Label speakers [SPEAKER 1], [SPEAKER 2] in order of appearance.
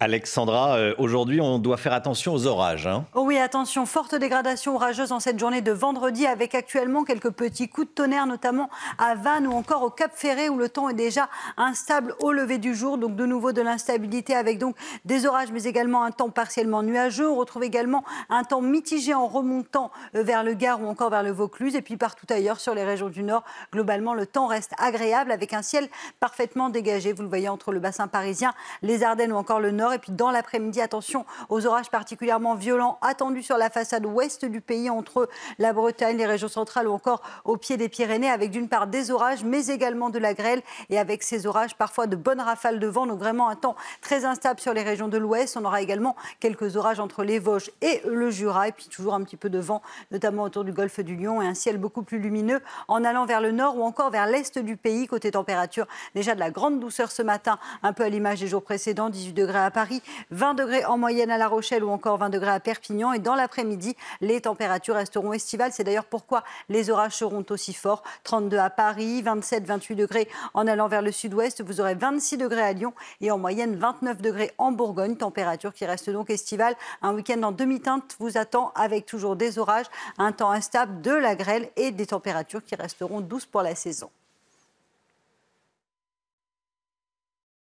[SPEAKER 1] Alexandra, euh, aujourd'hui on doit faire attention aux orages. Hein.
[SPEAKER 2] Oh oui, attention, forte dégradation orageuse en cette journée de vendredi avec actuellement quelques petits coups de tonnerre, notamment à Vannes ou encore au Cap Ferré où le temps est déjà instable au lever du jour. Donc de nouveau de l'instabilité avec donc des orages mais également un temps partiellement nuageux. On retrouve également un temps mitigé en remontant euh, vers le Gard ou encore vers le Vaucluse et puis partout ailleurs sur les régions du Nord. Globalement, le temps reste agréable avec un ciel parfaitement dégagé. Vous le voyez entre le bassin parisien, les Ardennes ou encore le Nord et puis dans l'après-midi, attention aux orages particulièrement violents attendus sur la façade ouest du pays, entre la Bretagne, les régions centrales ou encore au pied des Pyrénées, avec d'une part des orages, mais également de la grêle. Et avec ces orages, parfois de bonnes rafales de vent. Donc vraiment un temps très instable sur les régions de l'ouest. On aura également quelques orages entre les Vosges et le Jura. Et puis toujours un petit peu de vent, notamment autour du golfe du Lion, et un ciel beaucoup plus lumineux en allant vers le nord ou encore vers l'est du pays. Côté température, déjà de la grande douceur ce matin, un peu à l'image des jours précédents, 18 degrés à Paris, 20 degrés en moyenne à La Rochelle ou encore 20 degrés à Perpignan. Et dans l'après-midi, les températures resteront estivales. C'est d'ailleurs pourquoi les orages seront aussi forts. 32 à Paris, 27, 28 degrés en allant vers le sud-ouest. Vous aurez 26 degrés à Lyon et en moyenne 29 degrés en Bourgogne. Température qui reste donc estivale. Un week-end en demi-teinte vous attend avec toujours des orages, un temps instable, de la grêle et des températures qui resteront douces pour la saison.